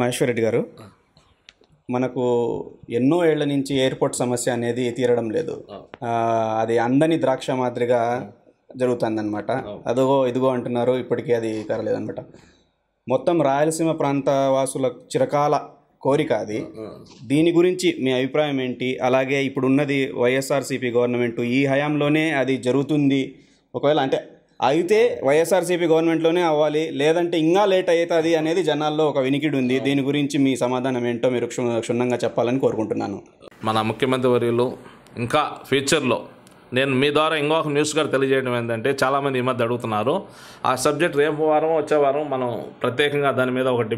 మహేశ్వరరెడ్డి రెడ్డి గారు మనకు ఎన్నో ఏళ్ల నుంచి ఎయిర్పోర్ట్ సమస్య అనేది తీరడం లేదు అది అందని ద్రాక్ష మాదిరిగా జరుగుతుందన్నమాట అదిగో ఇదిగో అంటున్నారు ఇప్పటికీ అది కారలేదన్నమాట మొత్తం రాయలసీమ ప్రాంత వాసుల చిరకాల కోరిక అది దీని గురించి మీ అభిప్రాయం ఏంటి అలాగే ఇప్పుడున్నది వైఎస్ఆర్సీపీ గవర్నమెంట్ ఈ హయాంలోనే అది జరుగుతుంది ఒకవేళ అంటే అయితే వైఎస్ఆర్సీపీ గవర్నమెంట్లోనే అవ్వాలి లేదంటే ఇంకా లేట్ అవుతుంది అనేది జనాల్లో ఒక వినికిడి ఉంది దీని గురించి మీ సమాధానం ఏంటో మీరు క్షుణ్ణంగా చెప్పాలని కోరుకుంటున్నాను మన ముఖ్యమంత్రి వర్యులు ఇంకా ఫ్యూచర్లో నేను మీ ద్వారా ఒక న్యూస్ గారు తెలియజేయడం ఏంటంటే చాలామంది ఈ మధ్య అడుగుతున్నారు ఆ సబ్జెక్ట్ రేపు వారం వచ్చే వారం మనం ప్రత్యేకంగా దాని మీద ఒకటి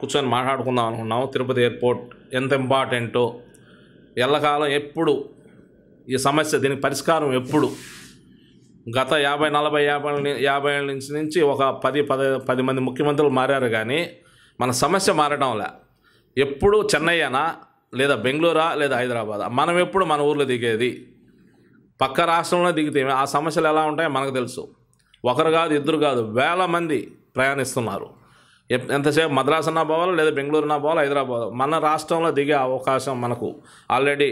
కూర్చొని మాట్లాడుకుందాం అనుకున్నాము తిరుపతి ఎయిర్పోర్ట్ ఎంత ఇంపార్టెంటో ఎల్లకాలం ఎప్పుడు ఈ సమస్య దీనికి పరిష్కారం ఎప్పుడు గత యాభై నలభై యాభై యాభై ఏళ్ళ నుంచి నుంచి ఒక పది పది పది మంది ముఖ్యమంత్రులు మారారు కానీ మన సమస్య మారడంలే ఎప్పుడు చెన్నైనా లేదా బెంగళూరా లేదా హైదరాబాద్ మనం ఎప్పుడు మన ఊర్లో దిగేది పక్క రాష్ట్రంలో దిగితే ఆ సమస్యలు ఎలా ఉంటాయో మనకు తెలుసు ఒకరు కాదు ఇద్దరు కాదు వేల మంది ప్రయాణిస్తున్నారు ఎంతసేపు అన్నా పోవాలి లేదా బెంగళూరు బెంగళూరునా పోవాలి హైదరాబాద్ మన రాష్ట్రంలో దిగే అవకాశం మనకు ఆల్రెడీ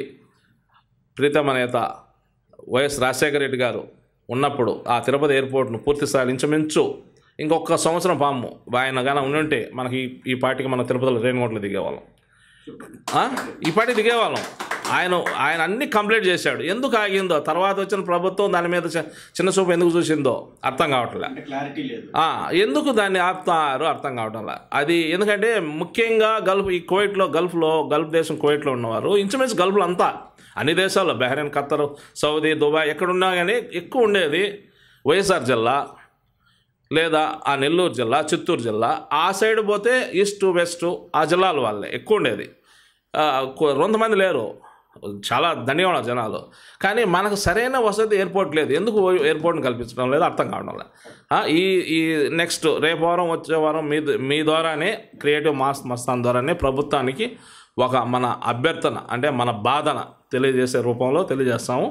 ప్రీతమ నేత వైఎస్ రాజశేఖర రెడ్డి గారు ఉన్నప్పుడు ఆ తిరుపతి ఎయిర్పోర్ట్ను పూర్తి స్థాయి ఇంచుమించు ఇంకొక సంవత్సరం పాము ఆయన ఉండి ఉంటే మనకి ఈ పార్టీకి మన తిరుపతిలో ట్రైన్ దిగేవాళ్ళం ఈ పార్టీ దిగేవాళ్ళం ఆయన ఆయన అన్ని కంప్లీట్ చేశాడు ఎందుకు ఆగిందో తర్వాత వచ్చిన ప్రభుత్వం దాని మీద చిన్న చూపు ఎందుకు చూసిందో అర్థం కావట్లే ఎందుకు దాన్ని ఆపుతారు అర్థం కావట్లే అది ఎందుకంటే ముఖ్యంగా గల్ఫ్ ఈ కోయిట్లో గల్ఫ్లో గల్ఫ్ దేశం కోయిట్లో ఉన్నవారు ఇంచుమించు గల్ఫ్లో అంతా అన్ని దేశాల్లో బహ్రీన్ ఖత్తర్ సౌదీ దుబాయ్ ఎక్కడున్నా కానీ ఎక్కువ ఉండేది వైఎస్ఆర్ జిల్లా లేదా ఆ నెల్లూరు జిల్లా చిత్తూరు జిల్లా ఆ సైడ్ పోతే ఈస్ట్ వెస్ట్ ఆ జిల్లాల వాళ్ళే ఎక్కువ ఉండేది కొంతమంది లేరు చాలా ధన్యవాదాలు జనాలు కానీ మనకు సరైన వసతి ఎయిర్పోర్ట్ లేదు ఎందుకు ఎయిర్పోర్ట్ని కల్పించడం లేదు అర్థం కావడం లేదు ఈ ఈ నెక్స్ట్ రేపు వారం వచ్చే వారం మీ మీ ద్వారానే క్రియేటివ్ మాస్ మస్తాన్ ద్వారానే ప్రభుత్వానికి ఒక మన అభ్యర్థన అంటే మన బాధన తెలియజేసే రూపంలో తెలియజేస్తాము